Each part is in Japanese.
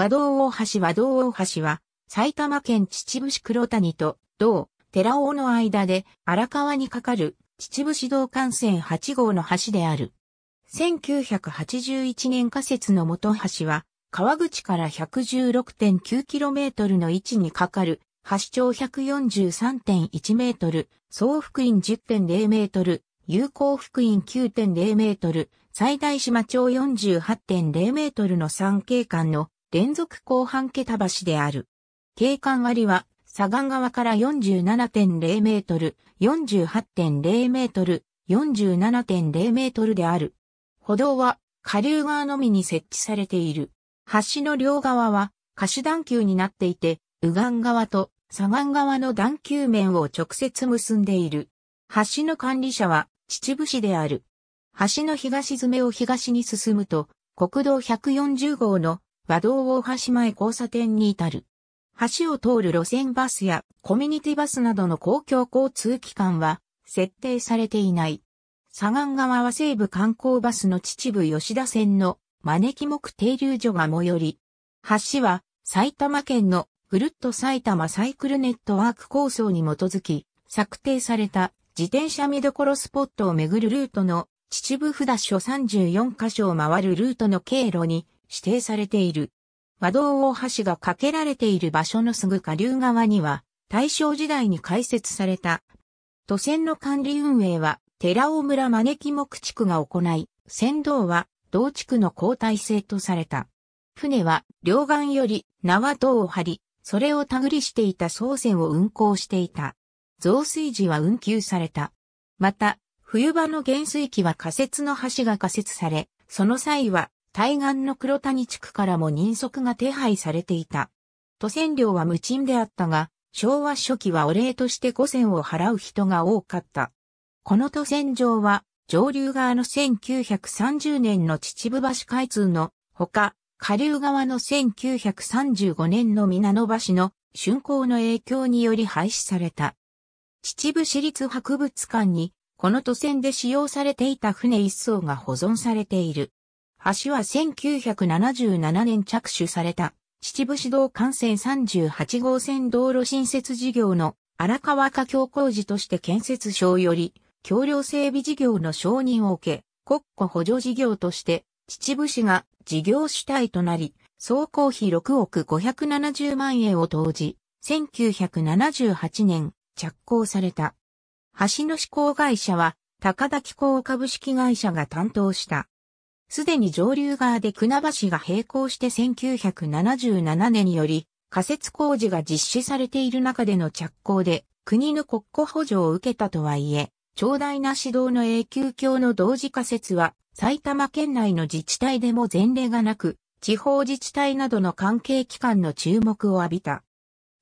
和道大橋和道大橋は、埼玉県秩父市黒谷と、道、寺尾の間で荒川に架かる秩父市道幹線8号の橋である。1981年仮設の元橋は、川口から 116.9km の位置に架かる、橋長 143.1m、総福院 10.0m、有効福院 9.0m、最大島長 48.0m の3景間の連続後半桁橋である。景観割は、左岸側から47.0メートル、48.0メートル、47.0メートルである。歩道は、下流側のみに設置されている。橋の両側は、下し段丘になっていて、右岸側と左岸側の段丘面を直接結んでいる。橋の管理者は秩父市である。橋の東詰めを東に進むと、国道140号の和道大橋前交差点に至る。橋を通る路線バスやコミュニティバスなどの公共交通機関は設定されていない。左岸側は西武観光バスの秩父吉田線の招き目停留所が最寄り。橋は埼玉県のぐるっと埼玉サイクルネットワーク構想に基づき策定された自転車見どころスポットを巡るルートの秩父札所34カ所を回るルートの経路に指定されている。和道大橋が架けられている場所のすぐ下流側には、大正時代に開設された。都線の管理運営は、寺尾村招き木地区が行い、船道は、同地区の交代制とされた。船は、両岸より縄等を張り、それを手繰りしていた操船を運航していた。増水時は運休された。また、冬場の減水期は仮設の橋が仮設され、その際は対岸の黒谷地区からも人足が手配されていた。都船料は無賃であったが、昭和初期はお礼として五銭を払う人が多かった。この都船場は、上流側の1930年の秩父橋開通のほか、下流側の1935年の皆野橋の竣工の影響により廃止された。秩父市立博物館に、この都船で使用されていた船一艘が保存されている。橋は1977年着手された、秩父市道幹線38号線道路新設事業の荒川架橋工事として建設省より、橋梁整備事業の承認を受け、国庫補助事業として、秩父市が事業主体となり、総工費6億570万円を投じ、1978年着工された。橋の施工会社は、高田機構株式会社が担当した。すでに上流側で船橋が並行して1977年により仮設工事が実施されている中での着工で国の国庫補助を受けたとはいえ、長大な指導の永久橋の同時仮設は埼玉県内の自治体でも前例がなく、地方自治体などの関係機関の注目を浴びた。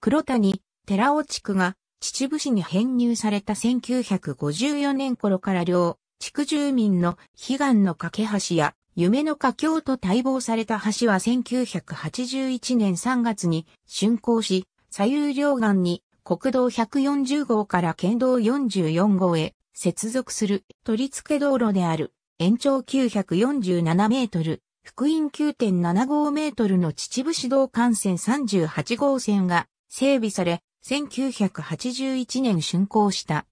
黒谷、寺尾地区が秩父市に編入された1954年頃から両地区住民の悲願の架け橋や夢の佳境と待望された橋は1981年3月に竣工し、左右両岸に国道140号から県道44号へ接続する取り付け道路である延長947メートル、福音9.75メートルの秩父市道幹線38号線が整備され、1981年竣工した。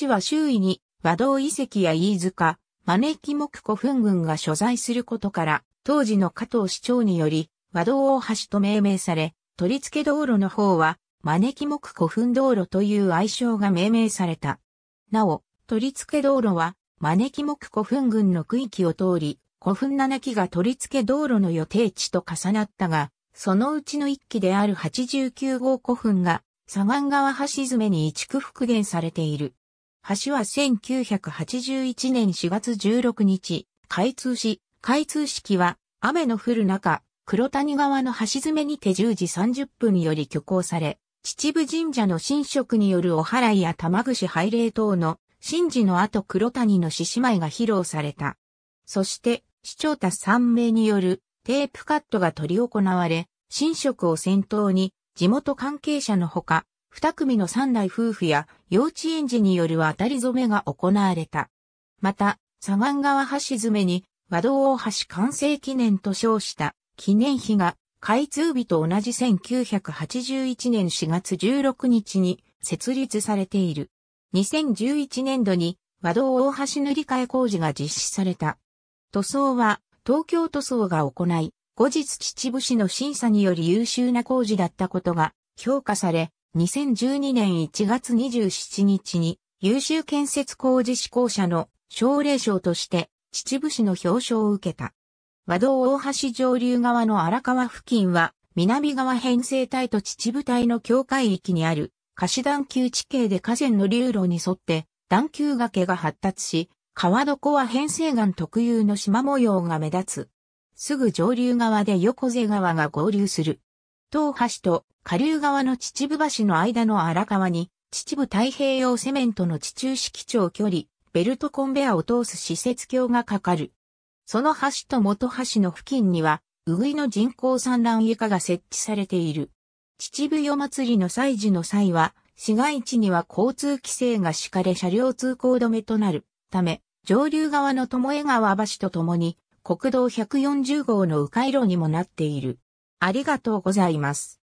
橋は周囲に和道遺跡や飯塚、招き木古墳群が所在することから、当時の加藤市長により、和道大橋と命名され、取り付け道路の方は、招き木古墳道路という愛称が命名された。なお、取り付け道路は、招き木古墳群の区域を通り、古墳7基が取り付け道路の予定地と重なったが、そのうちの1基である89号古墳が、左岸川橋爪に一区復元されている。橋は1981年4月16日、開通し、開通式は雨の降る中、黒谷川の橋詰めに手10時30分より挙行され、秩父神社の神職によるお祓いや玉串拝礼等の神事の後黒谷の獅子舞が披露された。そして、市長た3名によるテープカットが取り行われ、神職を先頭に地元関係者のほか、二組の三代夫婦や幼稚園児による渡り染めが行われた。また、左岸川橋詰めに和道大橋完成記念と称した記念碑が開通日と同じ1981年4月16日に設立されている。2011年度に和道大橋塗り替え工事が実施された。塗装は東京塗装が行い、後日秩父市の審査により優秀な工事だったことが評価され、2012年1月27日に優秀建設工事施行者の奨励賞として秩父市の表彰を受けた。和道大橋上流側の荒川付近は南側編成帯と秩父帯の境界域にある貸段丘地形で河川の流路に沿って段丘崖が発達し、川床は編成岩特有の縞模様が目立つ。すぐ上流側で横瀬川が合流する。東橋と下流側の秩父橋の間の荒川に、秩父太平洋セメントの地中式長距離、ベルトコンベアを通す施設橋がかかる。その橋と元橋の付近には、うぐいの人工産卵床が設置されている。秩父夜祭りの祭事の際は、市街地には交通規制が敷かれ車両通行止めとなるため、上流側の巴川橋とともに、国道140号の迂回路にもなっている。ありがとうございます。